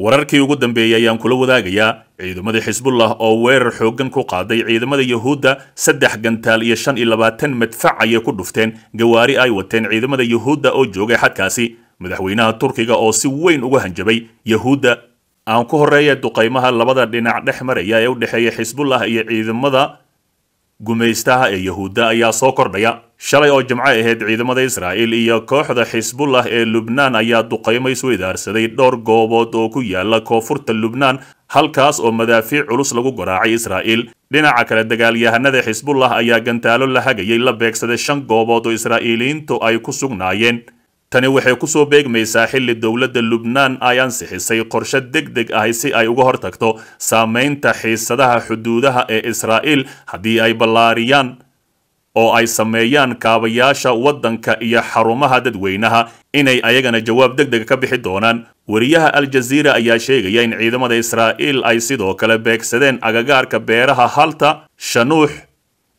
wararkii ugu dambeeyey ayaan kula wadaagayaa ciidamada xisbullah oo weerar xooggan ku qaaday ciidamada yahuudda saddex gantaal iyo shan iyo labaatan madfac ayay ku dhufteen gawaari ay wateen ciidamada yahuudda oo joogay xadkaasi madaxweynaha turkiga oo si weyn uga hanjabay yahuudda aan ku horreeya duqaymaha labada dhinac dhex maraya ee u dhexeeya xisbullah iyo ciidamada gumaystaha ee yahuudda ayaa soo kordhaya shalay oo jimco ahayd ciidamada israa'il iyo kooxda xisbullah ee lubnaan ayaa duqaymo isweydaarsaday dhowr goobood oo ku yaala koonfurta lubnaan halkaas oo madaafiic culus lagu garaacay israa'il dhinaca kale dagaalyahanada xisbullah ayaa gantaalo la hagayay la beegsaday shan goobood oo israa'iiliyiintu ay ku sugnaayeen tani waxay kusoo beegmaysaa xilli dowladda lubnaan ay ansixisay qorshe deg deg ahi si ay uga hortagto saamaynta xiisadaha xuduudaha ee israa'iil haddii ay ballaariyaan oo ay sameeyaan kaabayaasha waddanka iyo xarumaha dadweynaha inay ayagana jawaab deg deg ka bixi doonaan weriyaha aljaziira ayaa sheegaya in ciidamada israa'iil ay sidoo kale beegsadeen agagaarka beeraha halta shanuux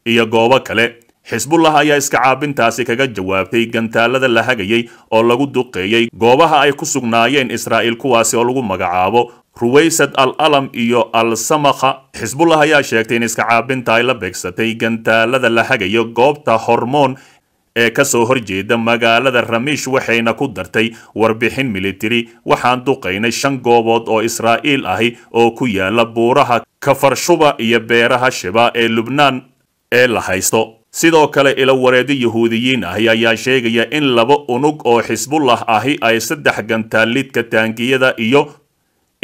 iyo goobo kale xisbullah ayaa iska caabintaasi kaga jawaabtay gantaalada la hagayay oo lagu duqeeyey goobaha ay ku sugnaayeen israa'iil kuwaasi oo lagu magacaabo ruwaysad al alam iyo al samakha xisbullah ayaa sheegtay in iska caabinta ay la beegsatay gantaalada la hagayo goobta hormoon ee kasoo horjeeda magaalada ramiish waxayna ku dartay warbixin militari waxaan duqaynay shan goobood oo israa'iil ahi oo ku yaala buuraha kafarshuba iyo beeraha shiba ee lubnaan ee la haysto sidoo kale ilawareedyo yahuudiyiin ahi ayaa sheegaya in laba unug oo xisbullah ahi ay saddex gantaallidka taangiyada iyo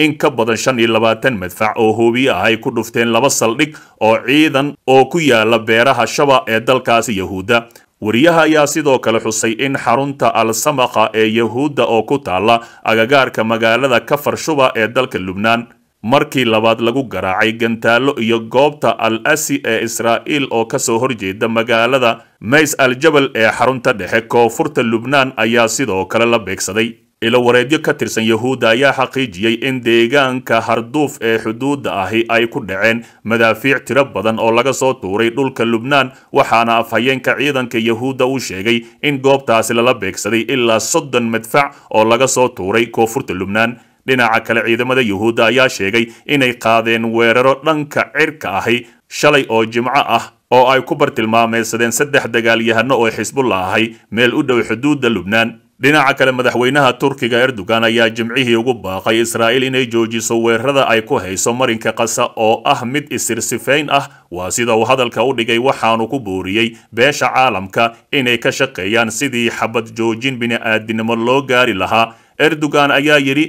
in ka badan shan iyo labaatan madfac oo hoobiye ah ay ku dhufteen laba saldhig oo ciidan oo ku yaala beeraha shaba ee dalkaasi yahuudda wariyaha ayaa sidoo kale xusay in xarunta al samakha ee yahuudda oo ku taalla agagaarka magaalada kafar shuba ee dalka lubnaan markii labaad lagu garaacay gantaallo iyo goobta al asi ee israa'iil oo ka soo horjeeda magaalada mays al jabal ee xarunta dhexe koonfurta lubnaan ayaa sidoo kale la beegsaday ilo wareedyo ka tirsan yahuudda ayaa xaqiijiyey in deegaanka harduuf ee xuduudda ahi ay ku dhaceen madaafiic tiro badan oo laga soo tuuray dhulka lubnaan waxaana afhayeenka ciidanka yahuudda uu sheegay in goobtaasi lala beegsaday ilaa soddon madfac oo laga soo tuuray koonfurta lubnaan dhinaca kale ciidamada yahuudda ayaa sheegay inay qaadeen weeraro dhanka cirka ahi shalay oo jimco ah oo ay ku bartilmaameysadeen saddex dagaalyahano oo xisbulla ahay meel u dhow xuduudda lubnaan dhinaca kale madaxweynaha turkiga erdogan ayaa jimcihii ugu baaqay israa'iil inay joojiso weerarada ay ku hayso marinka kasa oo ah mid isirsifayn ah waa sida uu hadalka u dhigay waxaanu ku booriyey beesha caalamka inay ka shaqeeyaan sidii xabad joojin bini aadinimo loo gaari lahaa erdogan ayaa yidhi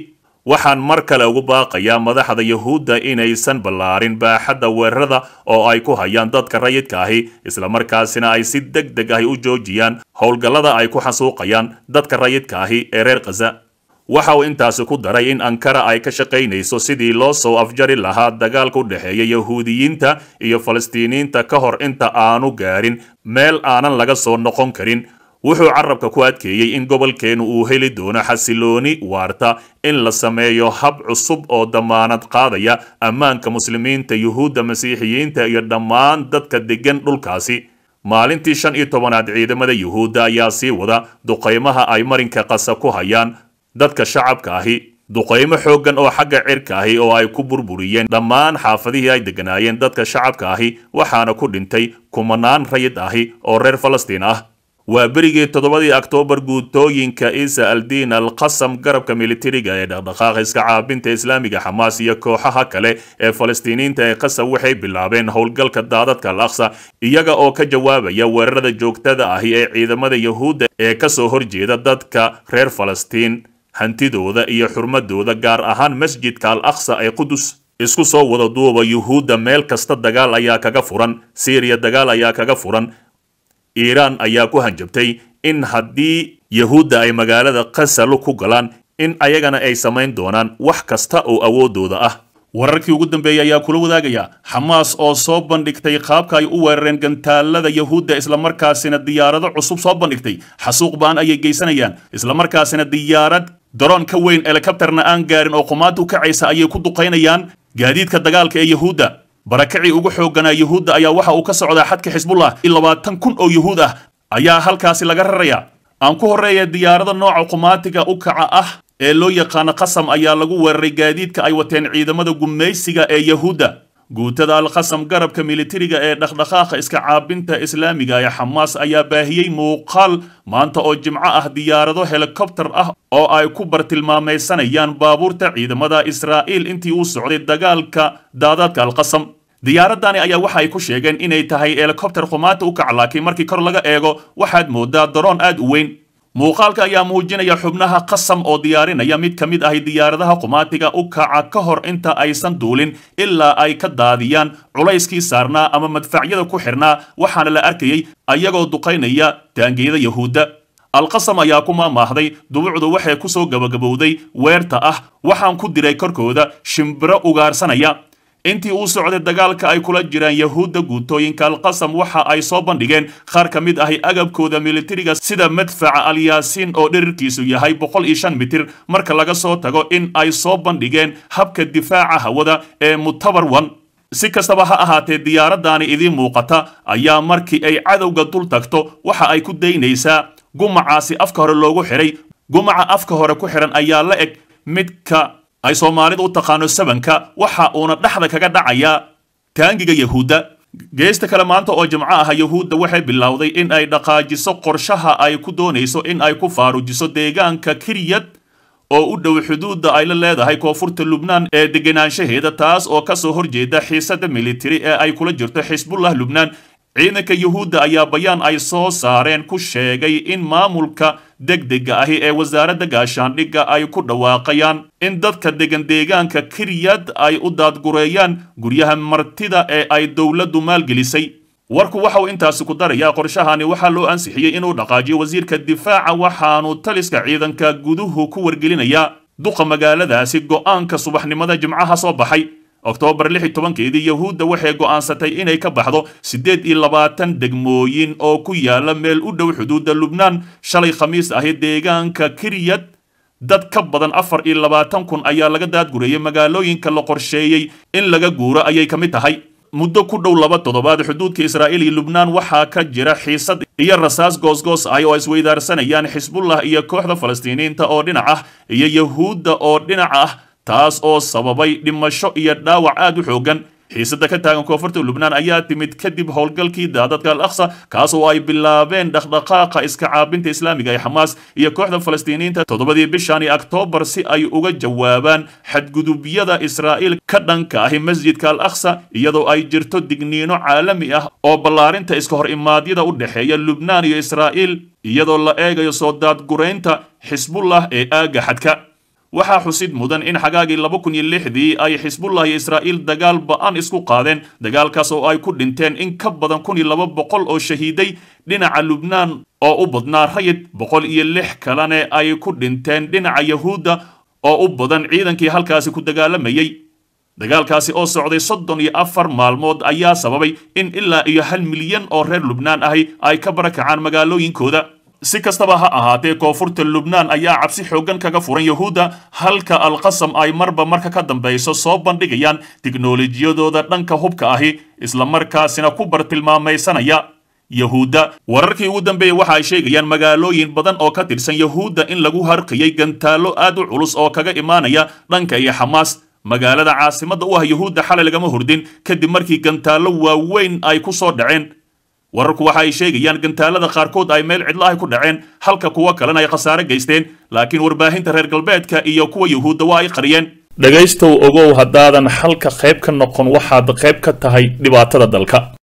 waxaan mar kale ugu baaqayaa madaxda yahuudda inaysan ballaarin baaxadda weerarada oo ay ku hayaan dadka rayidka ahi islamarkaasina ay si deg deg ahi u joojiyaan howlgallada ay ku xasuuqayaan dadka rayidka ahi ee reer khaza waxa uu intaasi ku daray in ankara ay ka shaqaynayso sidii loo soo afjari lahaa dagaalka u dhexeeya yahuudiyiinta iyo falastiiniyiinta ka hor inta aanu gaarin meel aanan laga soo noqon karin wuxuu carabka ku adkeeyey in gobolkeennu uu heli doono xasilooni waarta in la sameeyo hab cusub oo damaanad qaadaya ammaanka muslimiinta yuhuudda masiixiyiinta iyo dhammaan dadka deggan dhulkaasi maalintii shan iyo tobanaad ciidamada yuhuudda ayaa sii wada duqaymaha ay marinka qasa ku hayaan dadka shacabka ahi duqaymo xooggan oo xagga cirka ahi oo ay ku burburiyeen dhammaan xaafadihii ay deganaayeen dadka shacabka ahi waxaana ku dhintay kumanaan rayid ahi oo reer falastiin ah waa berigii toddobadii oktoobar guutooyinka ciisa aldiin al qasam garabka militariga ee dhaqdhaqaaqiska caabinta islaamiga xamaas iyo kooxaha kale ee falastiiniinta ee qasab waxay bilaabeen howlgalka daadadka al aqsa iyaga oo ka jawaabaya weerarada joogtada ahi ee ciidamada yahuudda ee kasoo horjeeda dadka reer falastiin hantidooda iyo xurmadooda gaar ahaan masjidka al aqsa ee qudus isku soo wada duuba yuhuudda meel kasta dagaal ayaa kaga furan siiriya dagaal ayaa kaga furan iiraan ayaa ku hanjabtay in haddii yahuudda ay magaalada qasal ku galaan in ayagana ay samayn doonaan wax kasta oo awoodooda ah wararkii ugu dambeeyey ayaa kula wadaagaya xamaas oo soo bandhigtay qaabka ay u weerareen gantaalada yahuudda islamarkaasina diyaarado cusub soo bandhigtay xasuuq ba'an ayay geysanayaan islamarkaasina diyaarad daroon ka weyn elekabtarna aan gaarin oo qumaad u kacaysa ah ayay ku duqaynayaan gaadiidka dagaalka ee yahuudda barakacii ugu xooganaa yuhuudda ayaa waxa uu ka socdaa xadka xisbullah labaatan kun oo yuhuud ah ayaa halkaasi laga raraya aan ku horreeya diyaarada nooca qumaatiga u kaca ah ee loo yaqaana qasam ayaa lagu weeraray gaadiidka ay wateen ciidamada gumaysiga ee yuhuudda guutada alqasam garabka militariga ee dhaqdhaqaaqa iska caabinta islaamiga ee xamaas ayaa baahiyey muuqaal maanta oo jimco ah diyaarado helikobtar ah oo ay ku bartilmaamaysanayaan baabuurta ciidamada israa'iil intii uu socday dagaalka daadaadka alqasam diyaaraddani ayaa waxa ay ku sheegeen inay tahay helikobter khumaanta u laakiin markii kor laga eego waxaad mooddaa daroon aad u weyn muuqaalka ayaa muujinaya xubnaha qasam oo diyaarinaya mid ka mid ahi diyaaradaha khumaatiga u kaca ka hor inta aysan duulin ilaa ay ka daadiyaan culayskii saarnaa ama madfacyada ku xidhnaa waxaana la arkayey ayagoo duqaynaya taangeeyada yahuudda alqasam ayaa ku maamaahday dubucdu waxay ku soo gabagabowday weerta ah waxaan ku diray korkooda shimbiro ugaarsanaya intii uu socday dagaalka ay kula jiraan yahuudda guutooyinka alqasam waxa ay soo bandhigeen qaar ka mid ahi agabkooda militariga sida madfaca alyaasiin oo dherarkiisu yahay boqol iyo shan mitir marka laga soo tago in ay soo bandhigeen habka difaaca hawada ee mutabarwan si kastaba ha ahaatee diyaaraddaani idiin muuqata ayaa markii ay cadowga dul tagto waxa ay ku daynaysaa gumacaasi afka hore loogu xidhay gumaca afka hore ku xidhan ayaa la eg midka ay soomaalidu u taqaano sabanka waxa uuna dhexda kaga dhacayaa taangiga yahuudda geesta kale maanta oo jimco ah yahuudda waxay bilowday in ay dhaqaajiso qorshaha ay ku doonayso in ay ku faarujiso deegaanka kiryad oo u dhow xuduudda ay la leedahay koonfurta lubnaan ee deganaanshaheeda taas oo kasoo horjeeda xiisada militari ee ay kula jirto xisbullah lubnaan ciidanka yuhuudda ayaa bayaan ay soo saareen ku sheegay in maamulka degdega ahi ee wasaaradda gaashaandhigga ay ku dhawaaqayaan in dadka degan deegaanka kiryad ay u daadgureeyaan guryaha martida ee ay dowladdu maalgelisay warku waxa uu intaasi ku darayaa qorshahani waxaa loo ansixiyey inuu dhaqaajiyo wasiirka difaaca waxaanu taliska ciidanka guduhu ku wargelinayaa duqa magaaladaasi go'aanka subaxnimada jimcaha soo baxay oktoobar lix iyo tobankeedii yahuudda waxay go'aansatay inay ka baxdo siddeed iyo labaatan degmooyin oo ku yaala meel u dhow xuduudda lubnaan shalay khamiis ahi deegaanka kiryad dad ka badan afar iyo labaatan kun ayaa laga daadgureeyey magaalooyinka la qorsheeyey in laga guuro ayay ka mid tahay muddo ku dhow laba toddobaad xuduudka israa'iil iyo lubnaan waxaa ka jira xiisad iyo rasaas goosgoos ahi oo isweydaarsanayaan xisbullah iyo kooxda falastiiniinta oo dhinac ah iyo yahuudda oo dhinac ah taas oo sababay dhimasho iyo dhaawac aad u xoogan xiisada ka taagan koonfurta lubnaan ayaa timid kadib howlgalkii daadadka al aqsa kaas oo ay bilaabeen dhaqdhaqaaqa iska caabinta islaamiga ee xamaas iyo kooxda falastiiniyiinta toddobadii bishani oktoobar si ay uga jawaabaan xadgudubyada israa'iil ka dhanka ahi masjidka al aqsa iyadoo ay jirto digniino caalami ah oo ballaarinta iska hor imaadyada u dhexeeya lubnaan iyo israa'iil iyadoo la eegayo soo daadguraynta xisbullah ee aagga xadka waxaa xusid mudan in xagaagii laba kun iyo lixdii ay xisbullaahi israa'iil dagaal ba-an isku qaadeen dagaalkaas oo ay ku dhinteen in ka badan kun iyo laba boqol oo shahiiday dhinaca lubnaan oo u badnaa rayid boqol iyo lix kalena ay ku dhinteen dhinaca yahuudda oo u badan ciidankii halkaasi ku dagaalamayey dagaalkaasi oo socday soddon iyo afar maalmood ayaa sababay in ilaa iyo hal milyan oo reer lubnaan ahi ay ka barakacaan magaalooyinkooda si kastaba ha ahaatee koonfurta lubnaan ayaa cabsi xooggan kaga furan yahuudda halka alqasam ay marba marka ka dambayso soo bandhigayaan tiknolojiyadooda dhanka hubka ahi isla markaasina ku bartilmaamaysanaya yahuudda wararkii ugu dambeeyey waxa ay sheegayaan magaalooyin badan oo ka tirsan yahuudda in lagu harqiyey gantaallo aad u culus oo kaga imaanaya dhanka iyo xamaas magaalada caasimadda u ah yahuudda xalay lagama hordin kadib markii gantaallo waaweyn ay ku soo dhaceen wararku waxa ay sheegayaan gantaalada qaarkood ay meel cidlaahi ku dhaceen halka kuwo kalena ay khasaare geysteen laakiin warbaahinta reer galbeedka iyo kuwa yuhuudda waa ay qariyeen dhegaystow ogow haddaadan xalka qayb ka noqon waxaad qayb ka tahay dhibaatada dalka